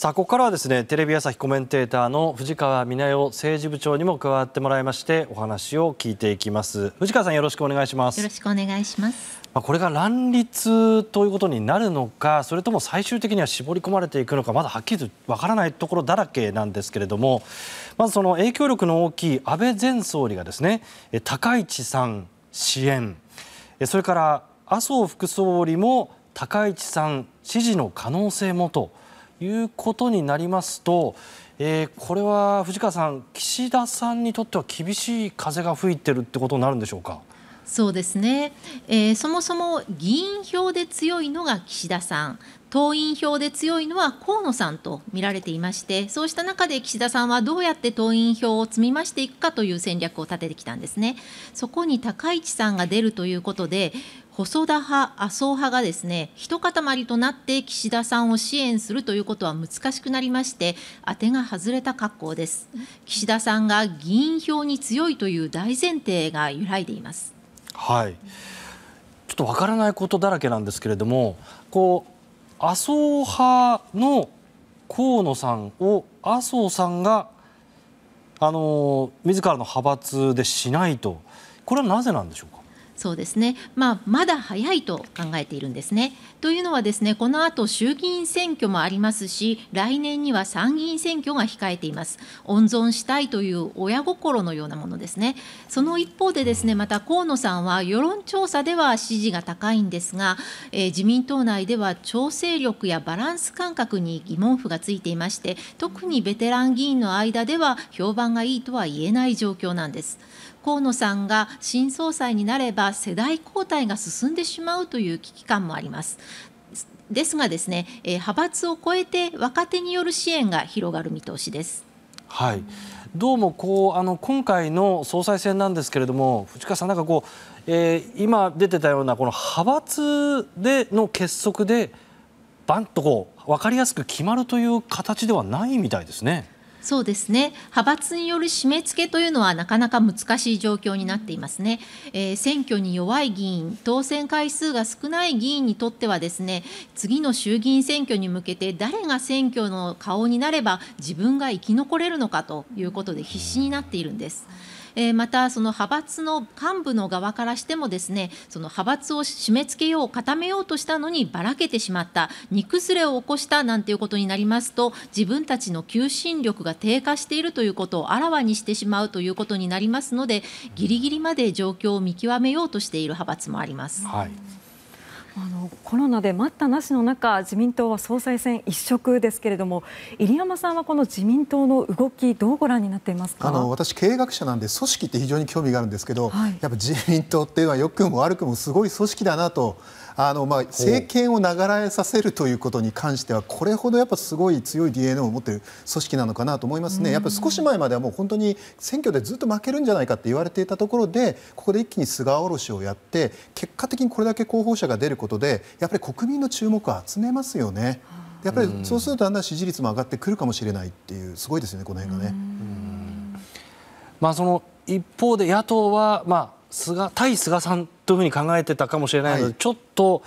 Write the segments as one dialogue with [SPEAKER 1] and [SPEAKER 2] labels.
[SPEAKER 1] さあここからはですねテレビ朝日コメンテーターの藤川美奈代政治部長にも加わってもらいましてお話を聞いていきます藤川さんよろしくお願いしますよろし
[SPEAKER 2] くお願いします
[SPEAKER 1] まあこれが乱立ということになるのかそれとも最終的には絞り込まれていくのかまだはっきりとわからないところだらけなんですけれどもまずその影響力の大きい安倍前総理がですね高市さん支援それから麻生副総理も高市さん支持の可能性もということになりますと、えー、これは藤川さん岸田さんにとっては厳しい風が吹いてるってことになるんでしょうか。
[SPEAKER 2] そうですね、えー、そもそも議員票で強いのが岸田さん、党員票で強いのは河野さんと見られていまして、そうした中で岸田さんはどうやって党員票を積み増していくかという戦略を立ててきたんですね。そこに高市さんが出るということで、細田派、麻生派がですね一塊となって岸田さんを支援するということは難しくなりまして当てが外れた格好です岸田さんが議員票に強いという大前提が揺らいでいます
[SPEAKER 1] はいちょっとわからないことだらけなんですけれどもこう麻生派の河野さんを麻生さんがあの自らの派閥でしないとこれはなぜなんでしょうか
[SPEAKER 2] そうですね、まあ、まだ早いと考えているんですね。というのはですねこのあと衆議院選挙もありますし来年には参議院選挙が控えています温存したいという親心のようなものですねその一方でですねまた河野さんは世論調査では支持が高いんですが、えー、自民党内では調整力やバランス感覚に疑問符がついていまして特にベテラン議員の間では評判がいいとは言えない状況なんです。河野さんが新総裁になれば世代交代が進んでしまうという危機感もあります。ですがですね、えー、派閥を超えて若手による支援が広がる見通しです。
[SPEAKER 1] はい、どうもこうあの今回の総裁選なんですけれども藤川さん、なんかこう、えー、今出てたようなこの派閥での結束でバンとこう分かりやすく決まるという形ではないみたいですね。
[SPEAKER 2] そうですね派閥による締め付けというのはなかなか難しい状況になっていますね、えー、選挙に弱い議員当選回数が少ない議員にとってはですね次の衆議院選挙に向けて誰が選挙の顔になれば自分が生き残れるのかということで必死になっているんです。えまたその派閥の幹部の側からしてもですねその派閥を締め付けよう固めようとしたのにばらけてしまった煮崩れを起こしたなんていうことになりますと自分たちの求心力がが低下しているということをあらわにしてしまうということになりますのでぎりぎりまで状況を見極めようとしている派閥もあります。はいあのコロナで待ったなしの中自民党は総裁選一色ですけれども入山さんはこの自民党の動きどうご覧になっていますかあの
[SPEAKER 3] 私、経営学者なんで組織って非常に興味があるんですけど、はい、やっぱ自民党っていうのは良くも悪くもすごい組織だなとあのまあ政権を流れさせるということに関してはこれほどやっぱすごい強い DNA を持っている組織なのかなと思いますね。やっぱ少し前まではもう本当に選挙でずっと負けるんじゃないかって言われていたところでここで一気に菅下ろしをやって結果的にこれだけ候補者が出ることでやっぱり国民の注目を集めますよね。やっぱりそうするとだんだん支持率も上がってくるかもしれないっていうすごいですよねこの辺がね。
[SPEAKER 1] まあその一方で野党はまあ菅対菅さんというふうに考えてたかもしれないので、はい、ちょっと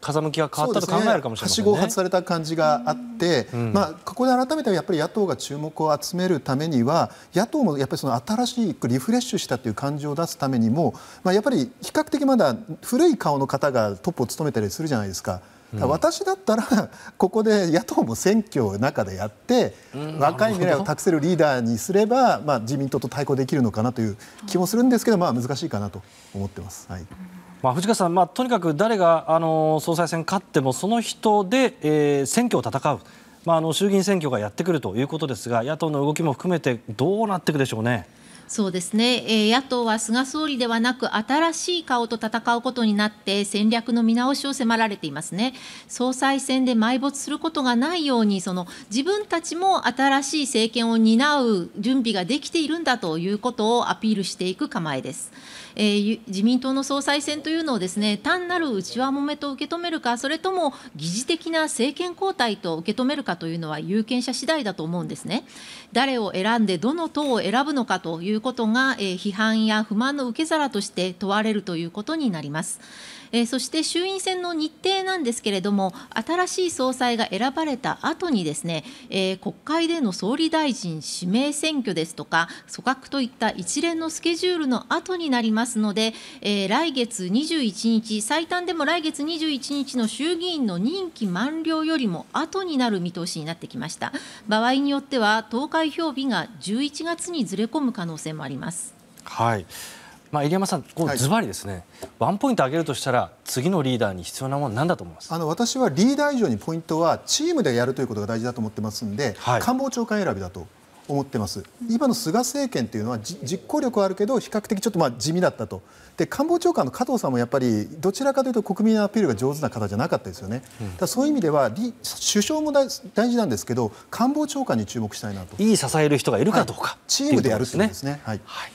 [SPEAKER 1] 風向きが変わったと考えるかもしれませ発
[SPEAKER 3] された感じがあって、うん、まあここで改めてやっぱり野党が注目を集めるためには、野党もやっぱりその新しいリフレッシュしたという感じを出すためにも、まあやっぱり比較的まだ古い顔の方がトップを務めたりするじゃないですか。私だったら ここで野党も選挙の中でやって、若い未来を託せるリーダーにすれば、まあ、自民党と対抗できるのかなという気もするんですけど、まあ、難しいかなと思ってます。はい
[SPEAKER 1] まあ、藤川さん、まあ、とにかく誰があの総裁選勝ってもその人で、えー、選挙を戦う、まあ、あの衆議院選挙がやってくるということですが野党の動きも含めてどうなっていくでしょうね。
[SPEAKER 2] そうですね、えー、野党は菅総理ではなく新しい顔と戦うことになって戦略の見直しを迫られていますね総裁選で埋没することがないようにその自分たちも新しい政権を担う準備ができているんだということをアピールしていく構えです。えー、自民党の総裁選というのをですね単なる内輪もめと受け止めるかそれとも疑似的な政権交代と受け止めるかというのは有権者次第だと思うんですね。誰を選んでどの党を選ぶのかといういうことが、え批判や不満の受け皿として問われるということになります。えそして衆院選の日程なんですけれども、新しい総裁が選ばれた後にですね、え国会での総理大臣指名選挙ですとか、組閣といった一連のスケジュールの後になりますので、え来月21日、最短でも来月21日の衆議院の任期満了よりも後になる見通しになってきました。場合によっては投開票日が11月にずれ込む可能性もあります。
[SPEAKER 1] はいまあ、入山さん、こうズバリですね、はい、ワンポイント上げるとしたら、次のリーダーに必要
[SPEAKER 3] なもの、なんだと思いますあの私はリーダー以上にポイントは、チームでやるということが大事だと思ってますんで、はい、官房長官選びだと思ってます、今の菅政権というのは実行力はあるけど、比較的ちょっとまあ地味だったと、で官房長官の加藤さんもやっぱり、どちらかというと国民のアピールが上手な方じゃなかったですよね、うん、だそういう意味では、首相も大事なんですけど、官房長官に注目したいなと。いい支
[SPEAKER 1] える人がいるかどうか、はい、チームでやるということですね。すねはい、
[SPEAKER 3] はい